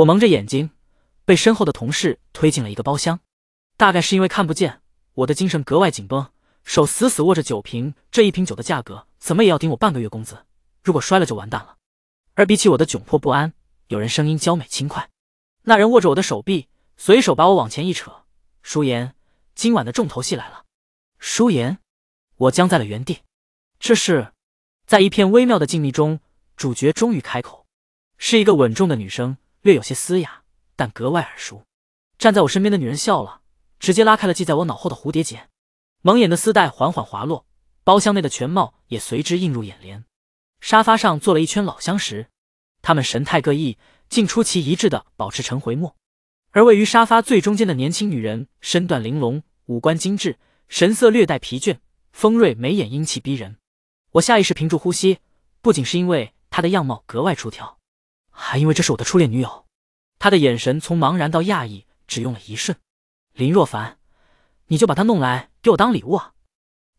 我蒙着眼睛，被身后的同事推进了一个包厢。大概是因为看不见，我的精神格外紧绷，手死死握着酒瓶。这一瓶酒的价格，怎么也要顶我半个月工资。如果摔了，就完蛋了。而比起我的窘迫不安，有人声音娇美轻快。那人握着我的手臂，随手把我往前一扯。舒言，今晚的重头戏来了。舒言，我僵在了原地。这是在一片微妙的静谧中，主角终于开口，是一个稳重的女生。略有些嘶哑，但格外耳熟。站在我身边的女人笑了，直接拉开了系在我脑后的蝴蝶结，蒙眼的丝带缓缓滑落，包厢内的全貌也随之映入眼帘。沙发上坐了一圈老相识，他们神态各异，竟出奇一致的保持沉回默。而位于沙发最中间的年轻女人，身段玲珑，五官精致，神色略带疲倦，锋锐眉眼英气逼人。我下意识屏住呼吸，不仅是因为她的样貌格外出挑。还因为这是我的初恋女友，她的眼神从茫然到讶异，只用了一瞬。林若凡，你就把她弄来给我当礼物啊！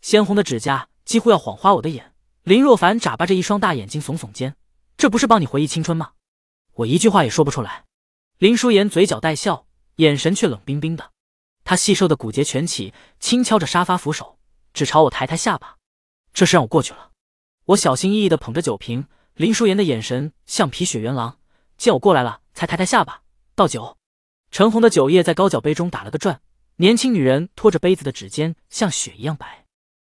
鲜红的指甲几乎要晃花我的眼。林若凡眨巴着一双大眼睛，耸耸肩：“这不是帮你回忆青春吗？”我一句话也说不出来。林淑妍嘴角带笑，眼神却冷冰冰的。她细瘦的骨节蜷起，轻敲着沙发扶手，只朝我抬抬下巴：“这事让我过去了。”我小心翼翼地捧着酒瓶。林淑妍的眼神像皮雪原狼，见我过来了才抬抬下巴倒酒。陈红的酒液在高脚杯中打了个转，年轻女人托着杯子的指尖像雪一样白。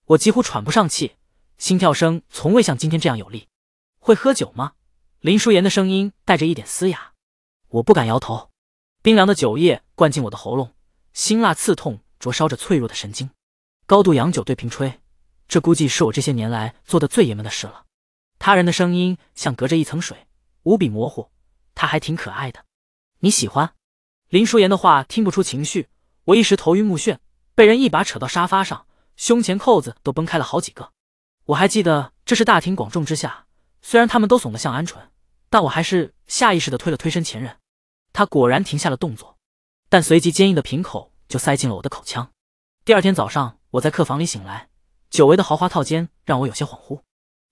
我几乎喘不上气，心跳声从未像今天这样有力。会喝酒吗？林淑妍的声音带着一点嘶哑。我不敢摇头。冰凉的酒液灌进我的喉咙，辛辣刺痛灼烧着脆弱的神经。高度洋酒对瓶吹，这估计是我这些年来做的最爷们的事了。他人的声音像隔着一层水，无比模糊。他还挺可爱的，你喜欢？林淑妍的话听不出情绪，我一时头晕目眩，被人一把扯到沙发上，胸前扣子都崩开了好几个。我还记得这是大庭广众之下，虽然他们都怂得像鹌鹑，但我还是下意识的推了推身前人。他果然停下了动作，但随即坚硬的瓶口就塞进了我的口腔。第二天早上，我在客房里醒来，久违的豪华套间让我有些恍惚。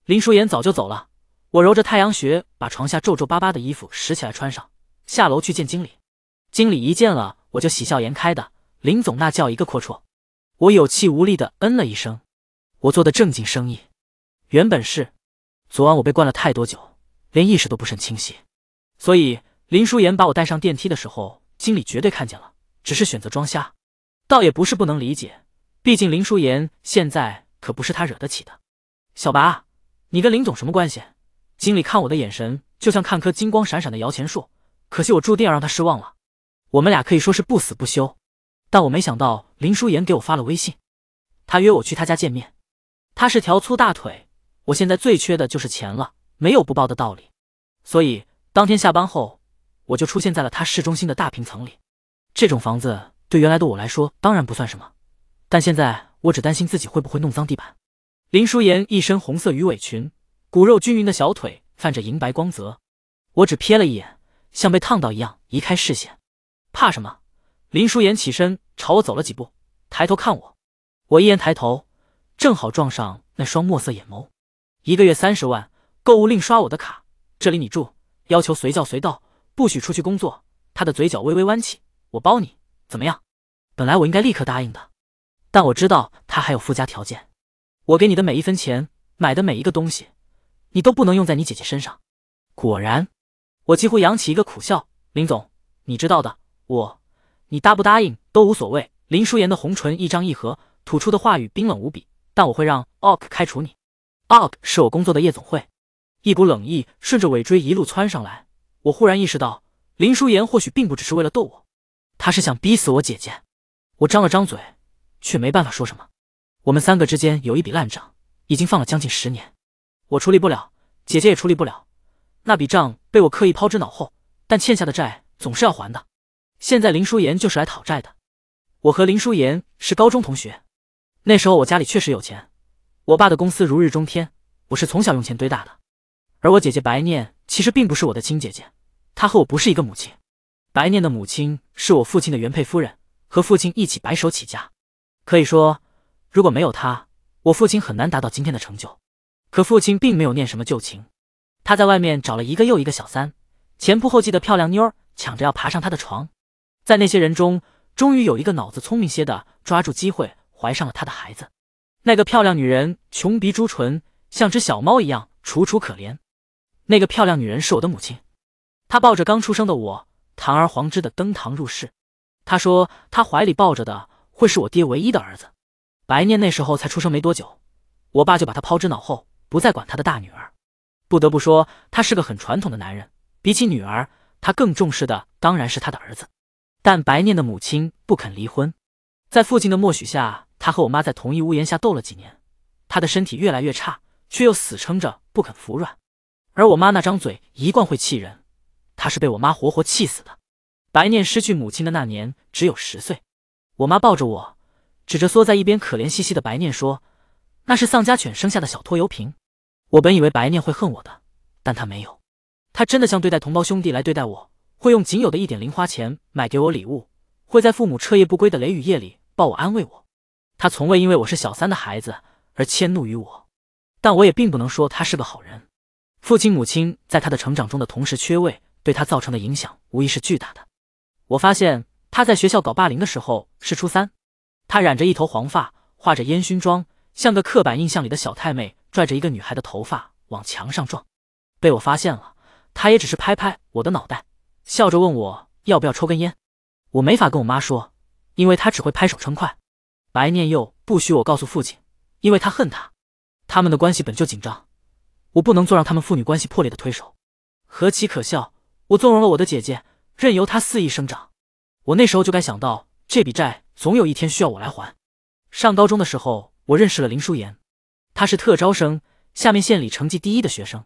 林淑妍早就走了，我揉着太阳穴，把床下皱皱巴巴的衣服拾起来穿上，下楼去见经理。经理一见了我就喜笑颜开的，林总那叫一个阔绰。我有气无力的嗯了一声，我做的正经生意，原本是昨晚我被灌了太多酒，连意识都不甚清晰，所以林淑妍把我带上电梯的时候，经理绝对看见了，只是选择装瞎。倒也不是不能理解，毕竟林淑妍现在可不是他惹得起的，小白。你跟林总什么关系？经理看我的眼神就像看棵金光闪闪的摇钱树，可惜我注定要让他失望了。我们俩可以说是不死不休，但我没想到林舒妍给我发了微信，她约我去她家见面。她是条粗大腿，我现在最缺的就是钱了，没有不报的道理。所以当天下班后，我就出现在了她市中心的大平层里。这种房子对原来的我来说当然不算什么，但现在我只担心自己会不会弄脏地板。林淑妍一身红色鱼尾裙，骨肉均匀的小腿泛着银白光泽。我只瞥了一眼，像被烫到一样移开视线。怕什么？林淑妍起身朝我走了几步，抬头看我。我一言抬头，正好撞上那双墨色眼眸。一个月三十万，购物另刷我的卡。这里你住，要求随叫随到，不许出去工作。他的嘴角微微弯起，我包你怎么样？本来我应该立刻答应的，但我知道他还有附加条件。我给你的每一分钱，买的每一个东西，你都不能用在你姐姐身上。果然，我几乎扬起一个苦笑。林总，你知道的，我，你答不答应都无所谓。林淑妍的红唇一张一合，吐出的话语冰冷无比，但我会让 OG 开除你。OG 是我工作的夜总会。一股冷意顺着尾椎一路窜上来，我忽然意识到，林淑妍或许并不只是为了逗我，她是想逼死我姐姐。我张了张嘴，却没办法说什么。我们三个之间有一笔烂账，已经放了将近十年，我处理不了，姐姐也处理不了。那笔账被我刻意抛之脑后，但欠下的债总是要还的。现在林淑妍就是来讨债的。我和林淑妍是高中同学，那时候我家里确实有钱，我爸的公司如日中天，我是从小用钱堆大的。而我姐姐白念其实并不是我的亲姐姐，她和我不是一个母亲。白念的母亲是我父亲的原配夫人，和父亲一起白手起家，可以说。如果没有他，我父亲很难达到今天的成就。可父亲并没有念什么旧情，他在外面找了一个又一个小三，前仆后继的漂亮妞儿抢着要爬上他的床。在那些人中，终于有一个脑子聪明些的抓住机会怀上了他的孩子。那个漂亮女人穷鼻朱唇，像只小猫一样楚楚可怜。那个漂亮女人是我的母亲，她抱着刚出生的我，堂而皇之的登堂入室。她说她怀里抱着的会是我爹唯一的儿子。白念那时候才出生没多久，我爸就把她抛之脑后，不再管他的大女儿。不得不说，他是个很传统的男人，比起女儿，他更重视的当然是他的儿子。但白念的母亲不肯离婚，在父亲的默许下，他和我妈在同一屋檐下斗了几年。他的身体越来越差，却又死撑着不肯服软。而我妈那张嘴一贯会气人，他是被我妈活活气死的。白念失去母亲的那年只有十岁，我妈抱着我。指着缩在一边可怜兮兮的白念说：“那是丧家犬生下的小拖油瓶。”我本以为白念会恨我的，但他没有，他真的像对待同胞兄弟来对待我，会用仅有的一点零花钱买给我礼物，会在父母彻夜不归的雷雨夜里抱我安慰我。他从未因为我是小三的孩子而迁怒于我，但我也并不能说他是个好人。父亲母亲在他的成长中的同时缺位，对他造成的影响无疑是巨大的。我发现他在学校搞霸凌的时候是初三。她染着一头黄发，化着烟熏妆，像个刻板印象里的小太妹，拽着一个女孩的头发往墙上撞。被我发现了，她也只是拍拍我的脑袋，笑着问我要不要抽根烟。我没法跟我妈说，因为她只会拍手称快。白念佑不许我告诉父亲，因为他恨他。他们的关系本就紧张，我不能做让他们父女关系破裂的推手。何其可笑！我纵容了我的姐姐，任由她肆意生长。我那时候就该想到。这笔债总有一天需要我来还。上高中的时候，我认识了林淑妍，她是特招生，下面县里成绩第一的学生。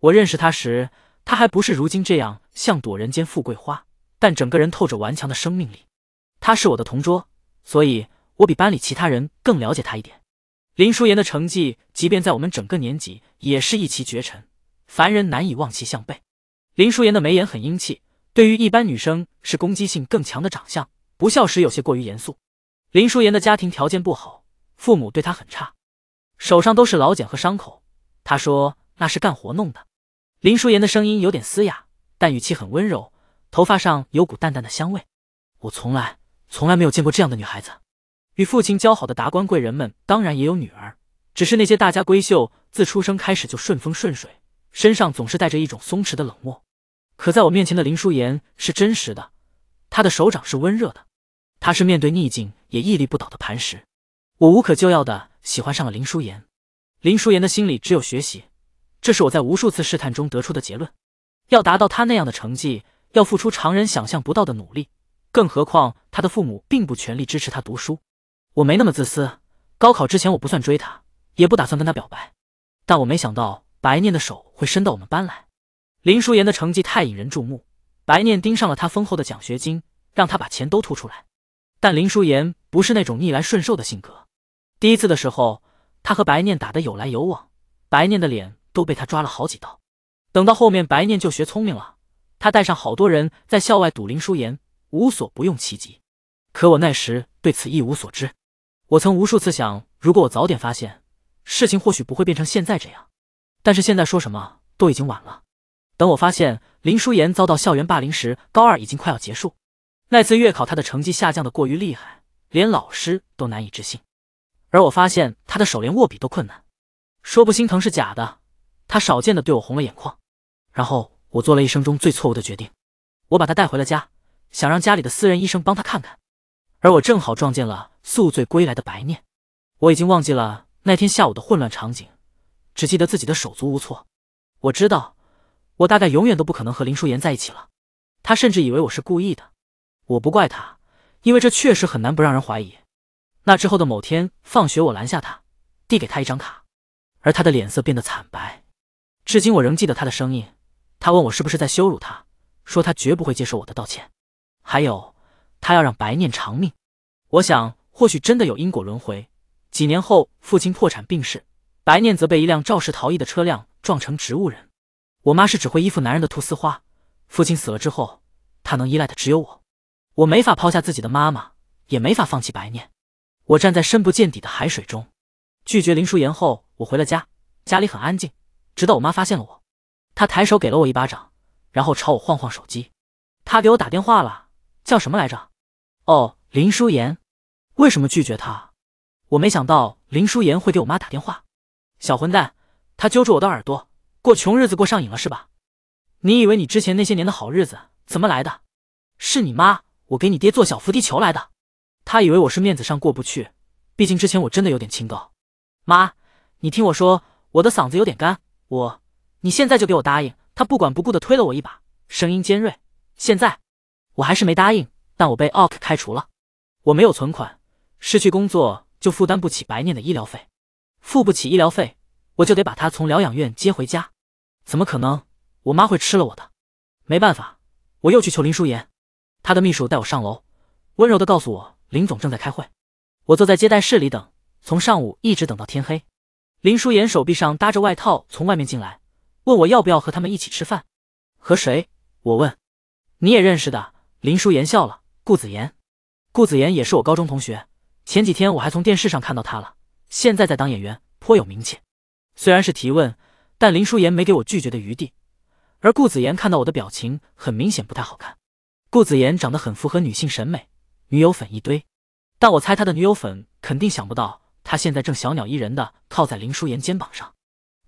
我认识她时，她还不是如今这样，像朵人间富贵花，但整个人透着顽强的生命力。她是我的同桌，所以我比班里其他人更了解她一点。林淑妍的成绩，即便在我们整个年级也是一骑绝尘，凡人难以望其项背。林淑妍的眉眼很英气，对于一般女生是攻击性更强的长相。不笑时有些过于严肃。林淑妍的家庭条件不好，父母对她很差，手上都是老茧和伤口，她说那是干活弄的。林淑妍的声音有点嘶哑，但语气很温柔，头发上有股淡淡的香味。我从来从来没有见过这样的女孩子。与父亲交好的达官贵人们当然也有女儿，只是那些大家闺秀自出生开始就顺风顺水，身上总是带着一种松弛的冷漠。可在我面前的林淑妍是真实的。他的手掌是温热的，他是面对逆境也屹立不倒的磐石。我无可救药的喜欢上了林淑妍，林淑妍的心里只有学习，这是我在无数次试探中得出的结论。要达到他那样的成绩，要付出常人想象不到的努力，更何况他的父母并不全力支持他读书。我没那么自私，高考之前我不算追他，也不打算跟他表白。但我没想到白念的手会伸到我们班来，林淑妍的成绩太引人注目。白念盯上了他丰厚的奖学金，让他把钱都吐出来。但林淑妍不是那种逆来顺受的性格。第一次的时候，他和白念打的有来有往，白念的脸都被他抓了好几刀。等到后面，白念就学聪明了，他带上好多人在校外堵林淑妍，无所不用其极。可我那时对此一无所知。我曾无数次想，如果我早点发现，事情或许不会变成现在这样。但是现在说什么都已经晚了。等我发现。林舒言遭到校园霸凌时，高二已经快要结束。那次月考，她的成绩下降的过于厉害，连老师都难以置信。而我发现她的手连握笔都困难，说不心疼是假的。他少见的对我红了眼眶。然后我做了一生中最错误的决定，我把他带回了家，想让家里的私人医生帮他看看。而我正好撞见了宿醉归来的白念。我已经忘记了那天下午的混乱场景，只记得自己的手足无措。我知道。我大概永远都不可能和林淑妍在一起了。他甚至以为我是故意的，我不怪他，因为这确实很难不让人怀疑。那之后的某天放学，我拦下他，递给他一张卡，而他的脸色变得惨白。至今我仍记得他的声音，他问我是不是在羞辱他，说他绝不会接受我的道歉，还有他要让白念偿命。我想，或许真的有因果轮回。几年后，父亲破产病逝，白念则被一辆肇事逃逸的车辆撞成植物人。我妈是只会依附男人的菟丝花，父亲死了之后，她能依赖的只有我。我没法抛下自己的妈妈，也没法放弃白念。我站在深不见底的海水中，拒绝林淑妍后，我回了家。家里很安静，直到我妈发现了我。她抬手给了我一巴掌，然后朝我晃晃手机。她给我打电话了，叫什么来着？哦，林淑妍。为什么拒绝她？我没想到林淑妍会给我妈打电话。小混蛋！她揪住我的耳朵。过穷日子过上瘾了是吧？你以为你之前那些年的好日子怎么来的？是你妈我给你爹做小伏地球来的。他以为我是面子上过不去，毕竟之前我真的有点清高。妈，你听我说，我的嗓子有点干，我你现在就给我答应。他不管不顾的推了我一把，声音尖锐。现在我还是没答应，但我被奥克开除了，我没有存款，失去工作就负担不起白念的医疗费，付不起医疗费，我就得把他从疗养院接回家。怎么可能？我妈会吃了我的！没办法，我又去求林淑妍，她的秘书带我上楼，温柔的告诉我林总正在开会。我坐在接待室里等，从上午一直等到天黑。林淑妍手臂上搭着外套从外面进来，问我要不要和他们一起吃饭？和谁？我问。你也认识的？林淑妍笑了。顾子言，顾子言也是我高中同学。前几天我还从电视上看到他了，现在在当演员，颇有名气。虽然是提问。但林淑妍没给我拒绝的余地，而顾子妍看到我的表情，很明显不太好看。顾子妍长得很符合女性审美，女友粉一堆，但我猜他的女友粉肯定想不到，他现在正小鸟依人的靠在林淑妍肩膀上。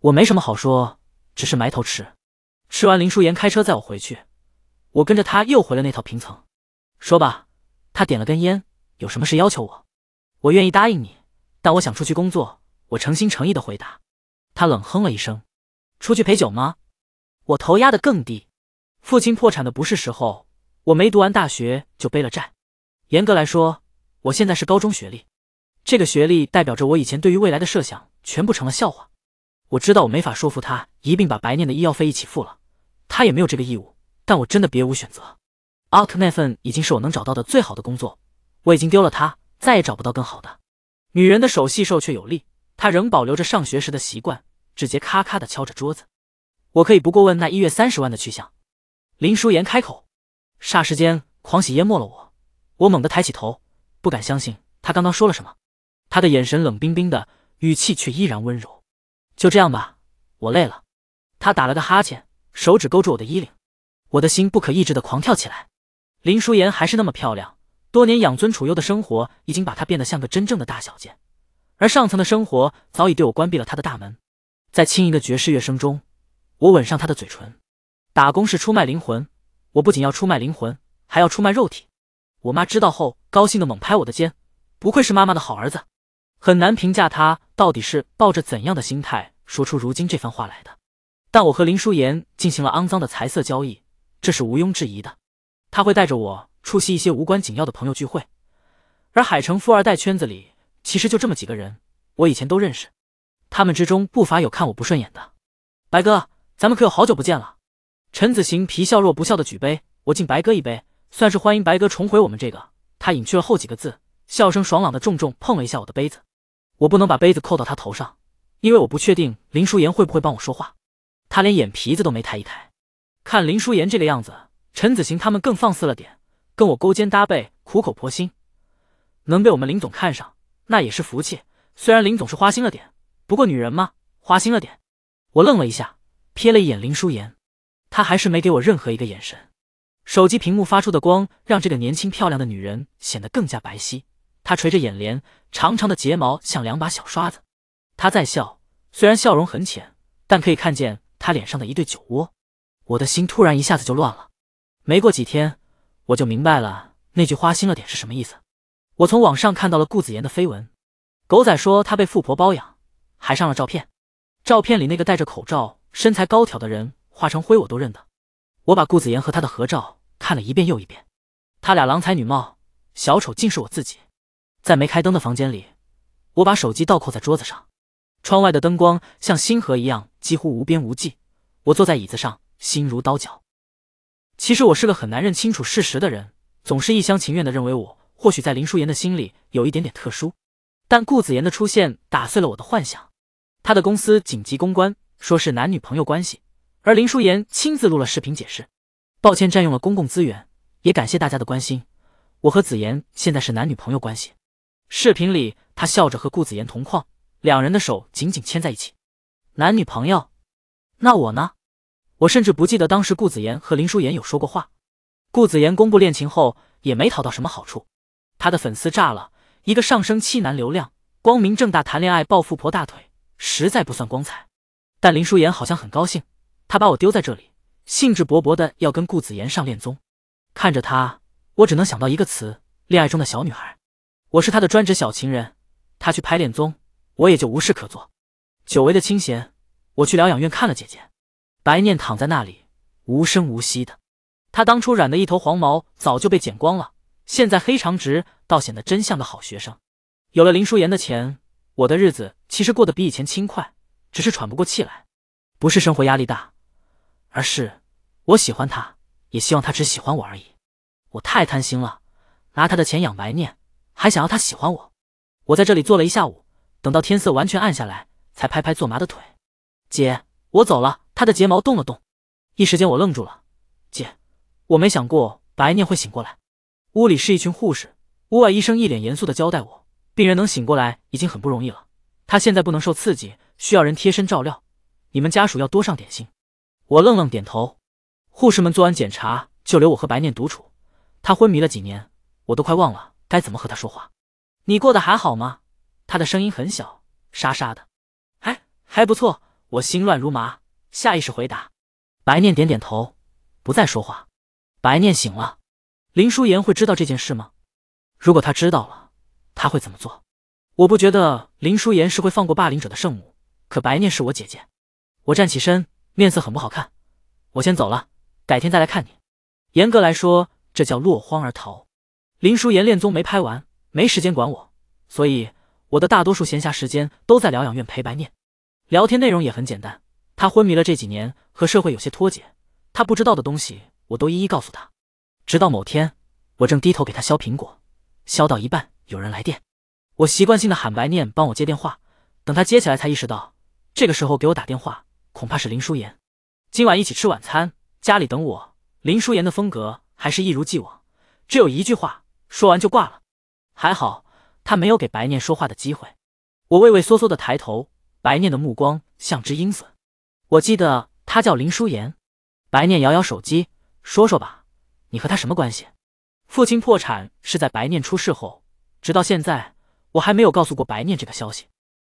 我没什么好说，只是埋头吃。吃完，林淑妍开车载我回去，我跟着他又回了那套平层。说吧，他点了根烟，有什么事要求我？我愿意答应你，但我想出去工作。我诚心诚意的回答。他冷哼了一声。出去陪酒吗？我头压的更低。父亲破产的不是时候，我没读完大学就背了债。严格来说，我现在是高中学历，这个学历代表着我以前对于未来的设想全部成了笑话。我知道我没法说服他一并把白念的医药费一起付了，他也没有这个义务，但我真的别无选择。阿克那份已经是我能找到的最好的工作，我已经丢了他，再也找不到更好的。女人的手细瘦却有力，她仍保留着上学时的习惯。直接咔咔的敲着桌子，我可以不过问那一月三十万的去向。林淑妍开口，霎时间狂喜淹没了我。我猛地抬起头，不敢相信他刚刚说了什么。他的眼神冷冰冰的，语气却依然温柔。就这样吧，我累了。他打了个哈欠，手指勾住我的衣领，我的心不可抑制的狂跳起来。林淑妍还是那么漂亮，多年养尊处优的生活已经把她变得像个真正的大小姐，而上层的生活早已对我关闭了他的大门。在轻盈的爵士乐声中，我吻上他的嘴唇。打工是出卖灵魂，我不仅要出卖灵魂，还要出卖肉体。我妈知道后，高兴的猛拍我的肩，不愧是妈妈的好儿子。很难评价他到底是抱着怎样的心态说出如今这番话来的。但我和林淑妍进行了肮脏的财色交易，这是毋庸置疑的。他会带着我出席一些无关紧要的朋友聚会，而海城富二代圈子里其实就这么几个人，我以前都认识。他们之中不乏有看我不顺眼的，白哥，咱们可有好久不见了。陈子行皮笑若不笑的举杯，我敬白哥一杯，算是欢迎白哥重回我们这个。他隐去了后几个字，笑声爽朗的重重碰了一下我的杯子。我不能把杯子扣到他头上，因为我不确定林淑妍会不会帮我说话。他连眼皮子都没抬一抬。看林淑妍这个样子，陈子行他们更放肆了点，跟我勾肩搭背，苦口婆心。能被我们林总看上，那也是福气。虽然林总是花心了点。不过女人嘛，花心了点。我愣了一下，瞥了一眼林舒言，她还是没给我任何一个眼神。手机屏幕发出的光让这个年轻漂亮的女人显得更加白皙。她垂着眼帘，长长的睫毛像两把小刷子。她在笑，虽然笑容很浅，但可以看见她脸上的一对酒窝。我的心突然一下子就乱了。没过几天，我就明白了那句“花心了点”是什么意思。我从网上看到了顾子言的绯闻，狗仔说他被富婆包养。还上了照片，照片里那个戴着口罩、身材高挑的人化成灰我都认得。我把顾子言和他的合照看了一遍又一遍，他俩郎才女貌，小丑竟是我自己。在没开灯的房间里，我把手机倒扣在桌子上，窗外的灯光像星河一样，几乎无边无际。我坐在椅子上，心如刀绞。其实我是个很难认清楚事实的人，总是一厢情愿的认为我或许在林淑妍的心里有一点点特殊，但顾子言的出现打碎了我的幻想。他的公司紧急公关说是男女朋友关系，而林淑妍亲自录了视频解释，抱歉占用了公共资源，也感谢大家的关心。我和子妍现在是男女朋友关系。视频里，他笑着和顾子妍同框，两人的手紧紧牵在一起。男女朋友？那我呢？我甚至不记得当时顾子妍和林淑妍有说过话。顾子妍公布恋情后也没讨到什么好处，他的粉丝炸了，一个上升期男流量光明正大谈恋爱抱富婆大腿。实在不算光彩，但林淑妍好像很高兴，她把我丢在这里，兴致勃勃的要跟顾子言上恋综。看着她，我只能想到一个词：恋爱中的小女孩。我是她的专职小情人，她去拍恋综，我也就无事可做。久违的清闲，我去疗养院看了姐姐，白念躺在那里，无声无息的。她当初染的一头黄毛早就被剪光了，现在黑长直，倒显得真像个好学生。有了林淑妍的钱。我的日子其实过得比以前轻快，只是喘不过气来，不是生活压力大，而是我喜欢他，也希望他只喜欢我而已。我太贪心了，拿他的钱养白念，还想要他喜欢我。我在这里坐了一下午，等到天色完全暗下来，才拍拍坐麻的腿。姐，我走了。他的睫毛动了动，一时间我愣住了。姐，我没想过白念会醒过来。屋里是一群护士，屋外医生一脸严肃地交代我。病人能醒过来已经很不容易了，他现在不能受刺激，需要人贴身照料。你们家属要多上点心。我愣愣点头。护士们做完检查就留我和白念独处。他昏迷了几年，我都快忘了该怎么和他说话。你过得还好吗？他的声音很小，沙沙的。还还不错。我心乱如麻，下意识回答。白念点点头，不再说话。白念醒了。林淑妍会知道这件事吗？如果她知道了。他会怎么做？我不觉得林淑妍是会放过霸凌者的圣母，可白念是我姐姐。我站起身，面色很不好看。我先走了，改天再来看你。严格来说，这叫落荒而逃。林淑妍恋综没拍完，没时间管我，所以我的大多数闲暇时间都在疗养院陪白念。聊天内容也很简单，她昏迷了这几年，和社会有些脱节，她不知道的东西我都一一告诉她。直到某天，我正低头给她削苹果，削到一半。有人来电，我习惯性的喊白念帮我接电话，等他接起来才意识到，这个时候给我打电话，恐怕是林淑妍。今晚一起吃晚餐，家里等我。林淑妍的风格还是一如既往，只有一句话，说完就挂了。还好他没有给白念说话的机会。我畏畏缩缩的抬头，白念的目光像只鹰隼。我记得他叫林淑妍。白念摇摇手机，说说吧，你和他什么关系？父亲破产是在白念出事后。直到现在，我还没有告诉过白念这个消息，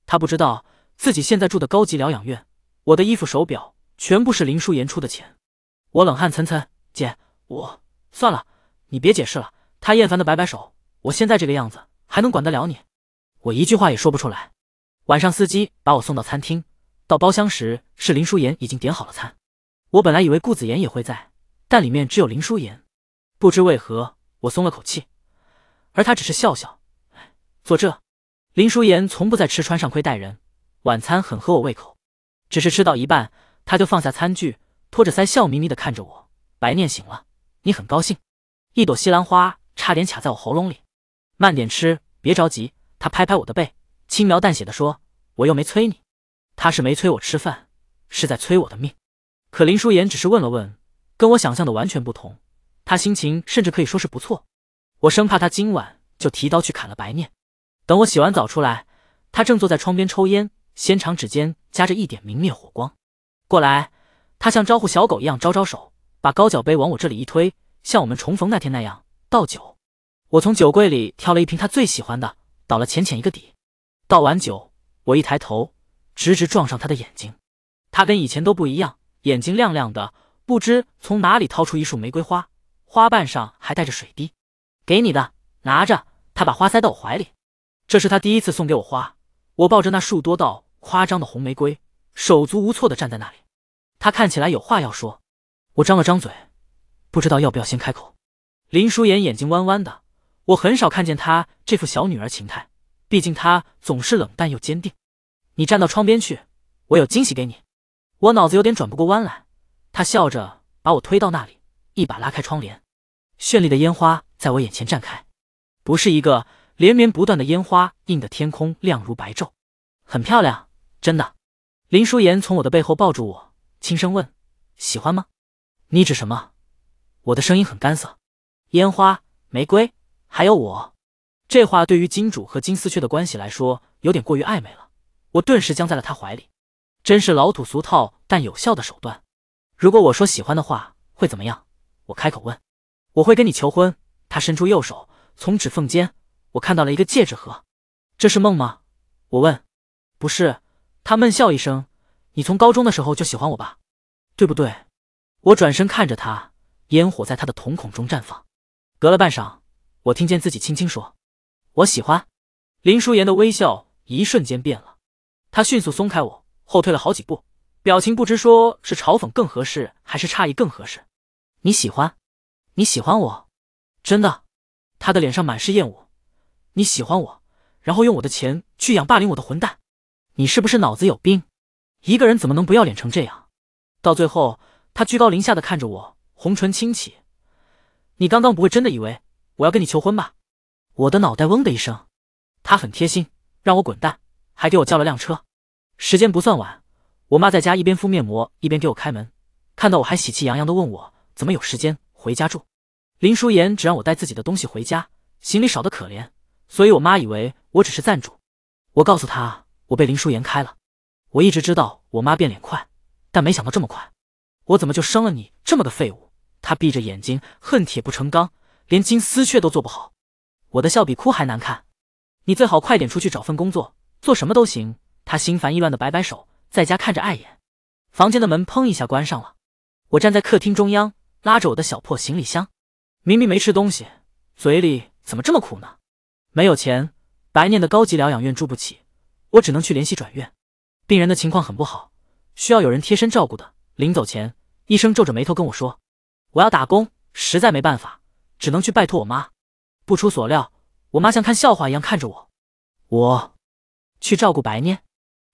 他不知道自己现在住的高级疗养院，我的衣服、手表全部是林舒妍出的钱。我冷汗涔涔，姐，我算了，你别解释了。他厌烦的摆摆手，我现在这个样子还能管得了你？我一句话也说不出来。晚上，司机把我送到餐厅，到包厢时，是林舒妍已经点好了餐。我本来以为顾子言也会在，但里面只有林舒妍。不知为何，我松了口气。而他只是笑笑，坐这。林淑妍从不在吃穿上亏待人，晚餐很合我胃口。只是吃到一半，他就放下餐具，托着腮笑眯眯的看着我。白念醒了，你很高兴？一朵西兰花差点卡在我喉咙里，慢点吃，别着急。他拍拍我的背，轻描淡写的说：“我又没催你。”他是没催我吃饭，是在催我的命。可林淑妍只是问了问，跟我想象的完全不同。他心情甚至可以说是不错。我生怕他今晚就提刀去砍了白念。等我洗完澡出来，他正坐在窗边抽烟，纤长指尖夹着一点明灭火光。过来，他像招呼小狗一样招招手，把高脚杯往我这里一推，像我们重逢那天那样倒酒。我从酒柜里挑了一瓶他最喜欢的，倒了浅浅一个底。倒完酒，我一抬头，直直撞上他的眼睛。他跟以前都不一样，眼睛亮亮的，不知从哪里掏出一束玫瑰花，花瓣上还带着水滴。给你的，拿着。他把花塞到我怀里，这是他第一次送给我花。我抱着那束多到夸张的红玫瑰，手足无措地站在那里。他看起来有话要说，我张了张嘴，不知道要不要先开口。林淑妍眼睛弯弯的，我很少看见她这副小女儿情态，毕竟她总是冷淡又坚定。你站到窗边去，我有惊喜给你。我脑子有点转不过弯来，他笑着把我推到那里，一把拉开窗帘。绚丽的烟花在我眼前绽开，不是一个连绵不断的烟花映得天空亮如白昼，很漂亮，真的。林淑妍从我的背后抱住我，轻声问：“喜欢吗？”你指什么？我的声音很干涩。烟花、玫瑰，还有我。这话对于金主和金丝雀的关系来说，有点过于暧昧了。我顿时僵在了他怀里。真是老土俗套但有效的手段。如果我说喜欢的话，会怎么样？我开口问。我会跟你求婚。他伸出右手，从指缝间，我看到了一个戒指盒。这是梦吗？我问。不是，他闷笑一声。你从高中的时候就喜欢我吧，对不对？我转身看着他，烟火在他的瞳孔中绽放。隔了半晌，我听见自己轻轻说：“我喜欢。”林淑妍的微笑一瞬间变了。他迅速松开我，后退了好几步，表情不知说是嘲讽更合适，还是诧异更合适。你喜欢？你喜欢我，真的？他的脸上满是厌恶。你喜欢我，然后用我的钱去养霸凌我的混蛋，你是不是脑子有病？一个人怎么能不要脸成这样？到最后，他居高临下的看着我，红唇轻启：“你刚刚不会真的以为我要跟你求婚吧？”我的脑袋嗡的一声。他很贴心，让我滚蛋，还给我叫了辆车。时间不算晚，我妈在家一边敷面膜一边给我开门，看到我还喜气洋洋的问我怎么有时间。回家住，林淑妍只让我带自己的东西回家，行李少得可怜，所以我妈以为我只是暂住。我告诉她，我被林淑妍开了。我一直知道我妈变脸快，但没想到这么快。我怎么就生了你这么个废物？他闭着眼睛，恨铁不成钢，连金丝雀都做不好。我的笑比哭还难看。你最好快点出去找份工作，做什么都行。他心烦意乱的摆摆手，在家看着碍眼。房间的门砰一下关上了。我站在客厅中央。拉着我的小破行李箱，明明没吃东西，嘴里怎么这么苦呢？没有钱，白念的高级疗养院住不起，我只能去联系转院。病人的情况很不好，需要有人贴身照顾的。临走前，医生皱着眉头跟我说：“我要打工，实在没办法，只能去拜托我妈。”不出所料，我妈像看笑话一样看着我：“我去照顾白念？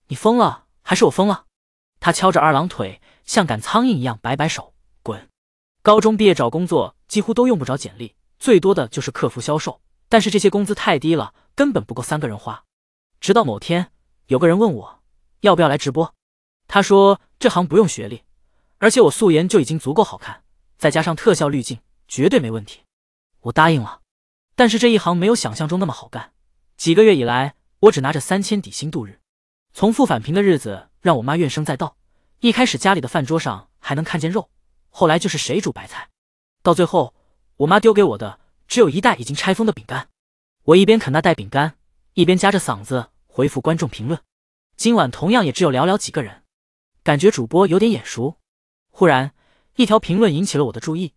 你疯了还是我疯了？”他敲着二郎腿，像赶苍蝇一样摆摆手。高中毕业找工作几乎都用不着简历，最多的就是客服销售，但是这些工资太低了，根本不够三个人花。直到某天，有个人问我要不要来直播，他说这行不用学历，而且我素颜就已经足够好看，再加上特效滤镜，绝对没问题。我答应了，但是这一行没有想象中那么好干。几个月以来，我只拿着三千底薪度日，从负返贫的日子让我妈怨声载道。一开始家里的饭桌上还能看见肉。后来就是谁煮白菜，到最后我妈丢给我的只有一袋已经拆封的饼干。我一边啃那袋饼干，一边夹着嗓子回复观众评论。今晚同样也只有寥寥几个人，感觉主播有点眼熟。忽然一条评论引起了我的注意，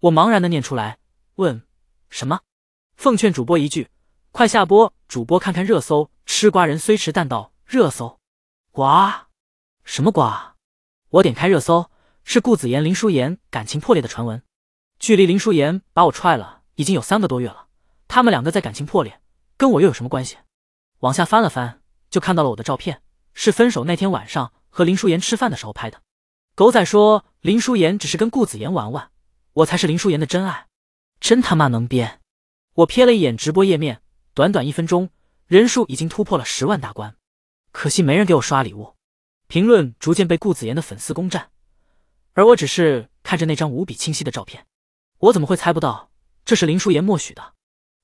我茫然的念出来，问什么？奉劝主播一句，快下播！主播看看热搜，吃瓜人虽迟但到。热搜，瓜？什么瓜？我点开热搜。是顾子言、林淑妍感情破裂的传闻，距离林淑妍把我踹了已经有三个多月了。他们两个在感情破裂，跟我又有什么关系？往下翻了翻，就看到了我的照片，是分手那天晚上和林淑妍吃饭的时候拍的。狗仔说林淑妍只是跟顾子言玩玩，我才是林淑妍的真爱。真他妈能编！我瞥了一眼直播页面，短短一分钟，人数已经突破了十万大关。可惜没人给我刷礼物，评论逐渐被顾子言的粉丝攻占。而我只是看着那张无比清晰的照片，我怎么会猜不到这是林舒妍默许的？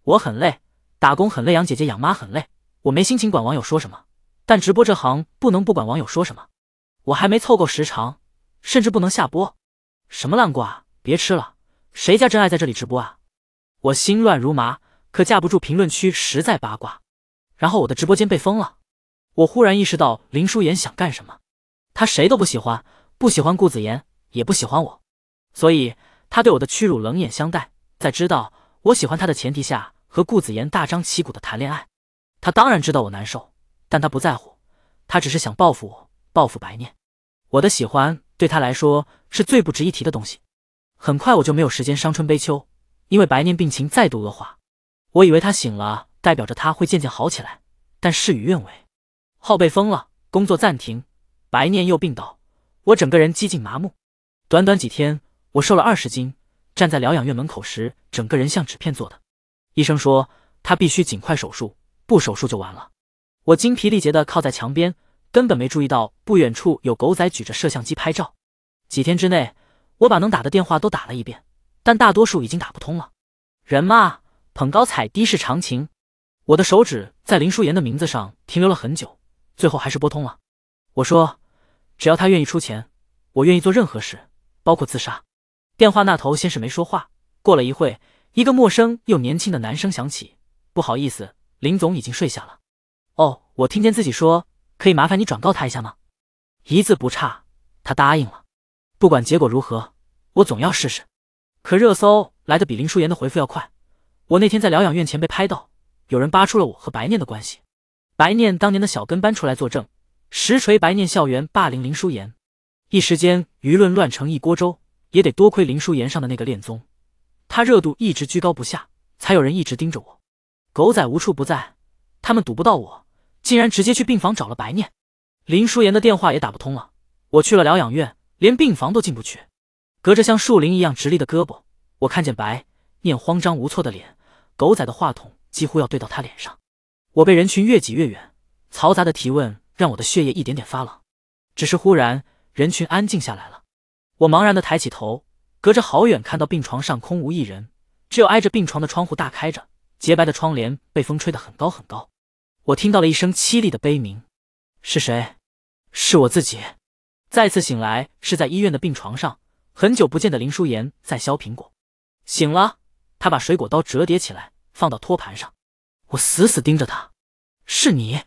我很累，打工很累，养姐姐养妈很累，我没心情管网友说什么，但直播这行不能不管网友说什么。我还没凑够时长，甚至不能下播。什么烂瓜，别吃了！谁家真爱在这里直播啊？我心乱如麻，可架不住评论区实在八卦。然后我的直播间被封了，我忽然意识到林舒妍想干什么。她谁都不喜欢，不喜欢顾子言。也不喜欢我，所以他对我的屈辱冷眼相待。在知道我喜欢他的前提下，和顾子言大张旗鼓的谈恋爱。他当然知道我难受，但他不在乎。他只是想报复我，报复白念。我的喜欢对他来说是最不值一提的东西。很快我就没有时间伤春悲秋，因为白念病情再度恶化。我以为他醒了，代表着他会渐渐好起来，但事与愿违。号被封了，工作暂停，白念又病倒，我整个人几近麻木。短短几天，我瘦了二十斤。站在疗养院门口时，整个人像纸片做的。医生说他必须尽快手术，不手术就完了。我精疲力竭地靠在墙边，根本没注意到不远处有狗仔举着摄像机拍照。几天之内，我把能打的电话都打了一遍，但大多数已经打不通了。人嘛，捧高踩低是常情。我的手指在林淑妍的名字上停留了很久，最后还是拨通了。我说：“只要他愿意出钱，我愿意做任何事。”包括自杀。电话那头先是没说话，过了一会，一个陌生又年轻的男生响起：“不好意思，林总已经睡下了。”“哦，我听见自己说，可以麻烦你转告他一下吗？”一字不差，他答应了。不管结果如何，我总要试试。可热搜来的比林淑妍的回复要快。我那天在疗养院前被拍到，有人扒出了我和白念的关系。白念当年的小跟班出来作证，实锤白念校园霸凌林淑妍。一时间，舆论乱成一锅粥，也得多亏林舒妍上的那个恋综，她热度一直居高不下，才有人一直盯着我。狗仔无处不在，他们堵不到我，竟然直接去病房找了白念。林舒妍的电话也打不通了，我去了疗养院，连病房都进不去。隔着像树林一样直立的胳膊，我看见白念慌张无措的脸，狗仔的话筒几乎要对到他脸上。我被人群越挤越远，嘈杂的提问让我的血液一点点发冷。只是忽然。人群安静下来了，我茫然的抬起头，隔着好远看到病床上空无一人，只有挨着病床的窗户大开着，洁白的窗帘被风吹得很高很高。我听到了一声凄厉的悲鸣，是谁？是我自己。再次醒来是在医院的病床上，很久不见的林淑妍在削苹果。醒了，她把水果刀折叠起来放到托盘上，我死死盯着她。是你。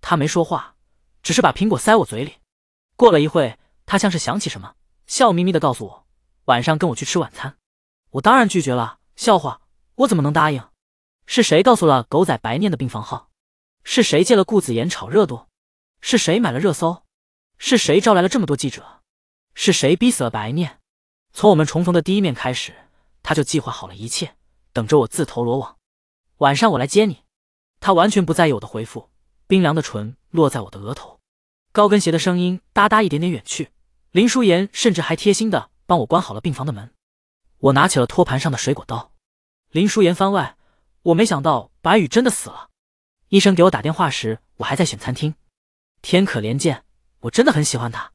她没说话，只是把苹果塞我嘴里。过了一会。他像是想起什么，笑眯眯的告诉我：“晚上跟我去吃晚餐。”我当然拒绝了，笑话，我怎么能答应？是谁告诉了狗仔白念的病房号？是谁借了顾子言炒热度？是谁买了热搜？是谁招来了这么多记者？是谁逼死了白念？从我们重逢的第一面开始，他就计划好了一切，等着我自投罗网。晚上我来接你。他完全不在意我的回复，冰凉的唇落在我的额头，高跟鞋的声音哒哒一点点远去。林淑妍甚至还贴心的帮我关好了病房的门。我拿起了托盘上的水果刀。林淑妍番外：我没想到白宇真的死了。医生给我打电话时，我还在选餐厅。天可怜见，我真的很喜欢他，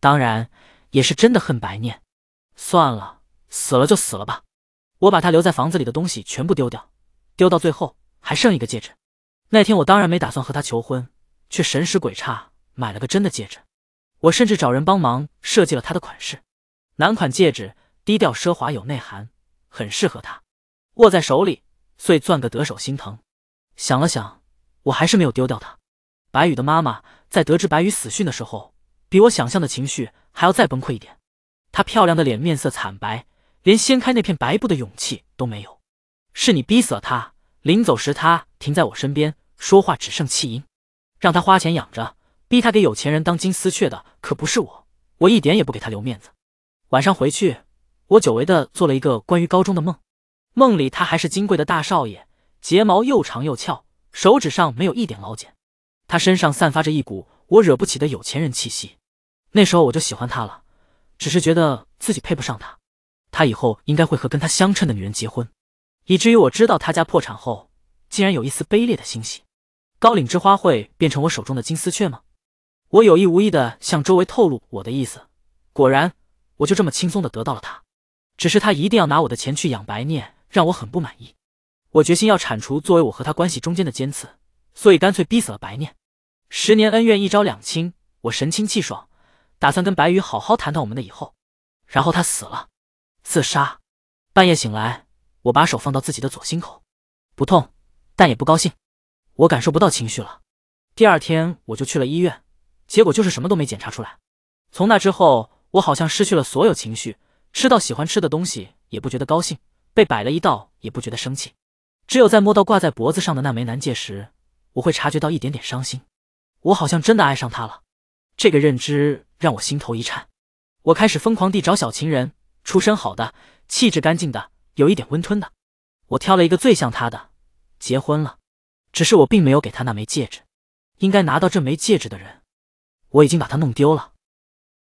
当然也是真的恨白念。算了，死了就死了吧。我把他留在房子里的东西全部丢掉，丢到最后还剩一个戒指。那天我当然没打算和他求婚，却神使鬼差买了个真的戒指。我甚至找人帮忙设计了他的款式，男款戒指低调奢华有内涵，很适合他。握在手里，碎钻个得手心疼。想了想，我还是没有丢掉它。白宇的妈妈在得知白宇死讯的时候，比我想象的情绪还要再崩溃一点。她漂亮的脸面色惨白，连掀开那片白布的勇气都没有。是你逼死了他。临走时，他停在我身边，说话只剩气音，让他花钱养着。逼他给有钱人当金丝雀的可不是我，我一点也不给他留面子。晚上回去，我久违的做了一个关于高中的梦，梦里他还是金贵的大少爷，睫毛又长又翘，手指上没有一点老茧，他身上散发着一股我惹不起的有钱人气息。那时候我就喜欢他了，只是觉得自己配不上他。他以后应该会和跟他相称的女人结婚，以至于我知道他家破产后，竟然有一丝卑劣的欣喜。高岭之花会变成我手中的金丝雀吗？我有意无意的向周围透露我的意思，果然，我就这么轻松的得到了他。只是他一定要拿我的钱去养白念，让我很不满意。我决心要铲除作为我和他关系中间的尖刺，所以干脆逼死了白念。十年恩怨一朝两清，我神清气爽，打算跟白羽好好谈谈我们的以后。然后他死了，自杀。半夜醒来，我把手放到自己的左心口，不痛，但也不高兴。我感受不到情绪了。第二天我就去了医院。结果就是什么都没检查出来。从那之后，我好像失去了所有情绪，吃到喜欢吃的东西也不觉得高兴，被摆了一道也不觉得生气。只有在摸到挂在脖子上的那枚男戒时，我会察觉到一点点伤心。我好像真的爱上他了。这个认知让我心头一颤。我开始疯狂地找小情人，出身好的，气质干净的，有一点温吞的。我挑了一个最像他的，结婚了。只是我并没有给他那枚戒指。应该拿到这枚戒指的人。我已经把它弄丢了。